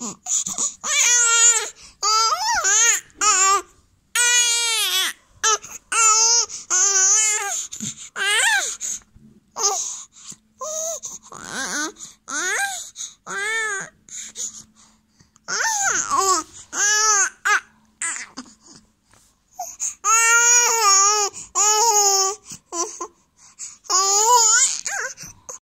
あれ